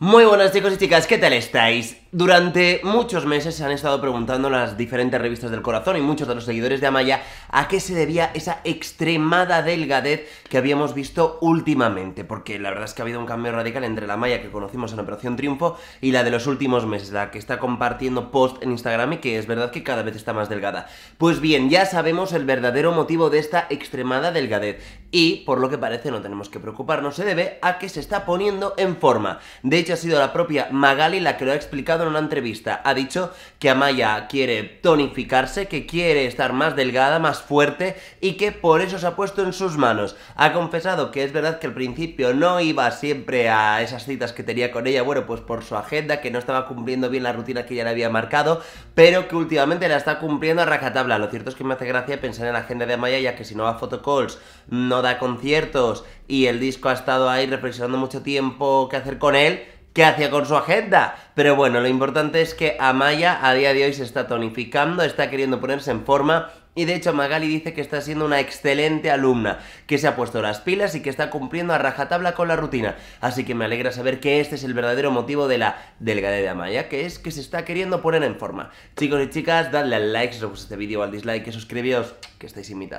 Muy buenas chicos y chicas, ¿qué tal estáis? Durante muchos meses se han estado preguntando las diferentes revistas del corazón y muchos de los seguidores de Amaya a qué se debía esa extremada delgadez que habíamos visto últimamente, porque la verdad es que ha habido un cambio radical entre la Amaya que conocimos en Operación Triunfo y la de los últimos meses, la que está compartiendo post en Instagram y que es verdad que cada vez está más delgada. Pues bien, ya sabemos el verdadero motivo de esta extremada delgadez y, por lo que parece, no tenemos que preocuparnos, se debe a que se está poniendo en forma. De hecho, ha sido la propia Magali la que lo ha explicado en una entrevista. Ha dicho que Amaya quiere tonificarse, que quiere estar más delgada, más fuerte y que por eso se ha puesto en sus manos. Ha confesado que es verdad que al principio no iba siempre a esas citas que tenía con ella, bueno, pues por su agenda, que no estaba cumpliendo bien la rutina que ya le había marcado, pero que últimamente la está cumpliendo a racatabla. Lo cierto es que me hace gracia pensar en la agenda de Amaya, ya que si no va a photocalls, no da conciertos y el disco ha estado ahí reflexionando mucho tiempo qué hacer con él, qué hacía con su agenda. Pero bueno, lo importante es que Amaya a día de hoy se está tonificando, está queriendo ponerse en forma y de hecho Magali dice que está siendo una excelente alumna, que se ha puesto las pilas y que está cumpliendo a rajatabla con la rutina. Así que me alegra saber que este es el verdadero motivo de la delgadez de Amaya, que es que se está queriendo poner en forma. Chicos y chicas, dadle al like si os gusta este vídeo al dislike, suscribíos, que estáis invitados.